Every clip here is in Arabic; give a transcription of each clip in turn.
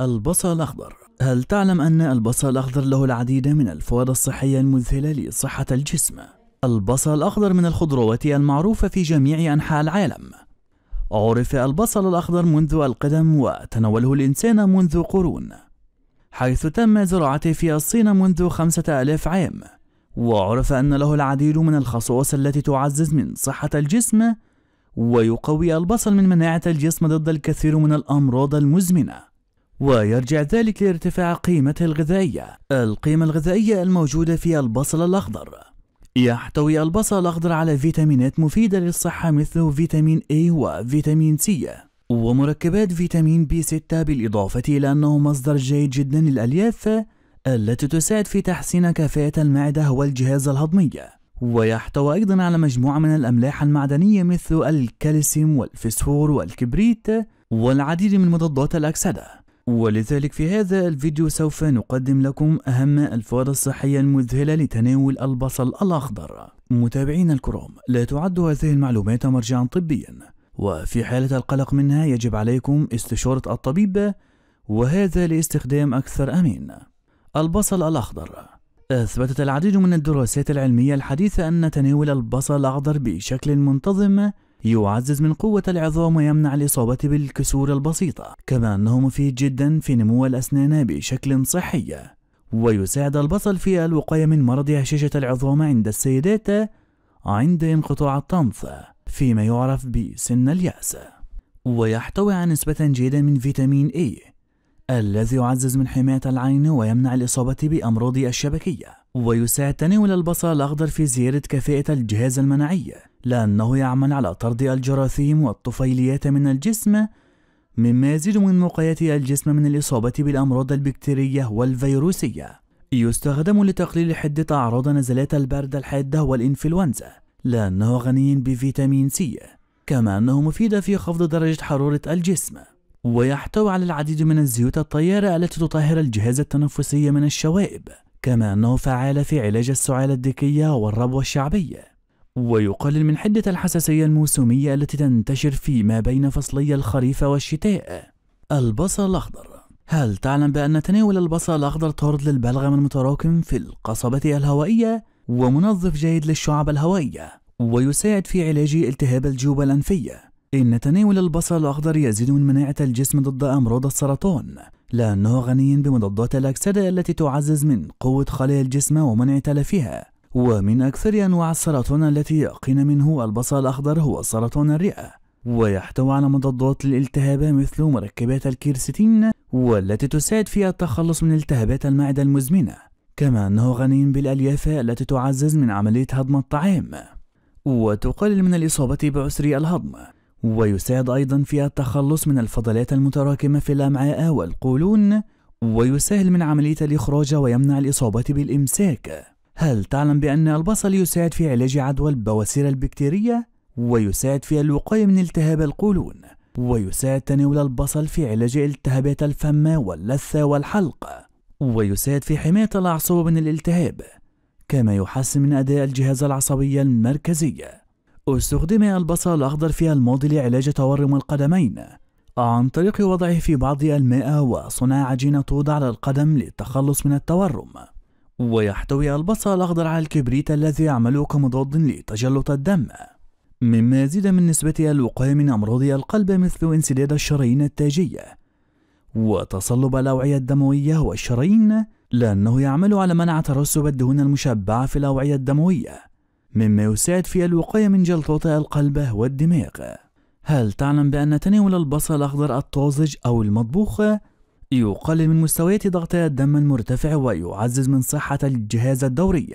البصل الأخضر هل تعلم أن البصل الأخضر له العديد من الفوائد الصحية المذهلة لصحة الجسم؟ البصل الأخضر من الخضروات المعروفة في جميع أنحاء العالم عرف البصل الأخضر منذ القدم وتناوله الإنسان منذ قرون حيث تم زراعته في الصين منذ خمسة ألاف عام وعرف أن له العديد من الخصائص التي تعزز من صحة الجسم ويقوي البصل من مناعة الجسم ضد الكثير من الأمراض المزمنة ويرجع ذلك لارتفاع قيمته الغذائية القيمة الغذائية الموجودة في البصل الأخضر يحتوي البصل الأخضر على فيتامينات مفيدة للصحة مثل فيتامين A وفيتامين C ومركبات فيتامين b 6 بالإضافة إلى أنه مصدر جيد جدا للألياف التي تساعد في تحسين كفاءة المعدة والجهاز الهضمي ويحتوي أيضا على مجموعة من الأملاح المعدنية مثل الكالسيوم والفسفور والكبريت والعديد من مضادات الأكسدة ولذلك في هذا الفيديو سوف نقدم لكم أهم الفوائد الصحية المذهلة لتناول البصل الأخضر متابعين الكرام لا تعد هذه المعلومات مرجعا طبيا وفي حالة القلق منها يجب عليكم استشارة الطبيب وهذا لاستخدام أكثر أمين البصل الأخضر أثبتت العديد من الدراسات العلمية الحديثة أن تناول البصل الأخضر بشكل منتظم يعزز من قوة العظام ويمنع الإصابة بالكسور البسيطة كما أنه مفيد جدا في نمو الأسنان بشكل صحي ويساعد البصل في الوقاية من مرض هشاشة العظام عند السيدات عند انقطاع الطمث فيما يعرف بسن اليأس ويحتوي على نسبة جيدة من فيتامين A الذي يعزز من حماية العين ويمنع الإصابة بأمراض الشبكية ويساعد تناول البصل الأخضر في زيادة كفاءة الجهاز المناعي لأنه يعمل على طرد الجراثيم والطفيليات من الجسم مما يزيد من وقاية الجسم من الإصابة بالأمراض البكتيرية والفيروسية يستخدم لتقليل حدة أعراض نزلات البرد الحادة والإنفلونزا لأنه غني بفيتامين سي كما أنه مفيد في خفض درجة حرارة الجسم ويحتوي على العديد من الزيوت الطيارة التي تطهر الجهاز التنفسي من الشوائب كما أنه فعال في علاج السعالة الديكية والربوة الشعبية ويقلل من حدة الحساسية الموسمية التي تنتشر في ما بين فصلي الخريف والشتاء البصل الأخضر هل تعلم بأن تناول البصل الأخضر طرد للبلغم المتراكم في القصبة الهوائية ومنظف جيد للشعب الهوائية ويساعد في علاج التهاب الجيوب الأنفية إن تناول البصل الأخضر يزيد من مناعة الجسم ضد أمراض السرطان لأنه غني بمضادات الأكسدة التي تعزز من قوة خلايا الجسم ومنع تلفها ومن أكثر أنواع السرطان التي يقين منه البصل الأخضر هو سرطان الرئة ويحتوي على مضادات للالتهاب مثل مركبات الكيرسيتين والتي تساعد في التخلص من التهابات المعدة المزمنة كما أنه غني بالألياف التي تعزز من عملية هضم الطعام وتقلل من الإصابة بعسر الهضم ويساعد أيضا في التخلص من الفضلات المتراكمة في الأمعاء والقولون ويسهل من عملية الإخراج ويمنع الإصابة بالإمساك هل تعلم بأن البصل يساعد في علاج عدوى البواسير البكتيرية؟ ويساعد في الوقاية من التهاب القولون ويساعد تناول البصل في علاج التهابات الفم واللثة والحلق ويساعد في حماية الأعصاب من الالتهاب كما يحسن من أداء الجهاز العصبي المركزي استخدم البصل الأخضر في الماضي لعلاج تورم القدمين عن طريق وضعه في بعض الماء وصنع عجينة توضع على القدم للتخلص من التورم ويحتوي البصل الأخضر على الكبريت الذي يعمل كمضاد لتجلط الدم مما يزيد من نسبة الوقاية من أمراض القلب مثل انسداد الشرايين التاجية وتصلب الأوعية الدموية والشرايين لأنه يعمل على منع ترسب الدهون المشبعة في الأوعية الدموية مما يساعد في الوقاية من جلطات القلب والدماغ هل تعلم بأن تناول البصل الأخضر الطازج أو المطبوخ يقلل من مستويات ضغط الدم المرتفع ويعزز من صحة الجهاز الدوري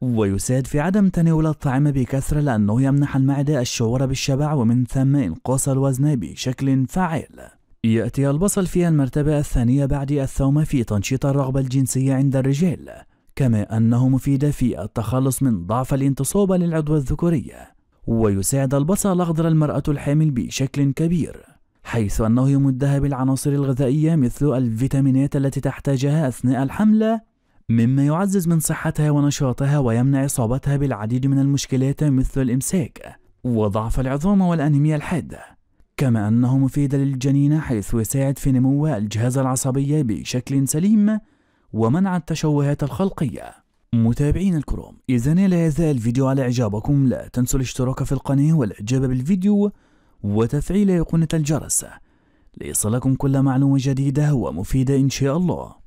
ويساعد في عدم تناول الطعام بكثرة لأنه يمنح المعدة الشعور بالشبع ومن ثم إنقاص الوزن بشكل فعال يأتي البصل في المرتبة الثانية بعد الثوم في تنشيط الرغبة الجنسية عند الرجال كما أنه مفيد في التخلص من ضعف الانتصاب للعضو الذكورية ويساعد البصل الأخضر المرأة الحامل بشكل كبير حيث أنه يمدها بالعناصر الغذائية مثل الفيتامينات التي تحتاجها أثناء الحملة مما يعزز من صحتها ونشاطها ويمنع إصابتها بالعديد من المشكلات مثل الإمساك وضعف العظام والأنيميا الحادة كما أنه مفيد للجنين حيث يساعد في نمو الجهاز العصبي بشكل سليم ومنع التشوهات الخلقية متابعين الكرام إذا نال هذا الفيديو على إعجابكم لا تنسوا الاشتراك في القناة والإعجاب بالفيديو وتفعيل أيقونة الجرس ليصلكم كل معلومة جديدة ومفيدة إن شاء الله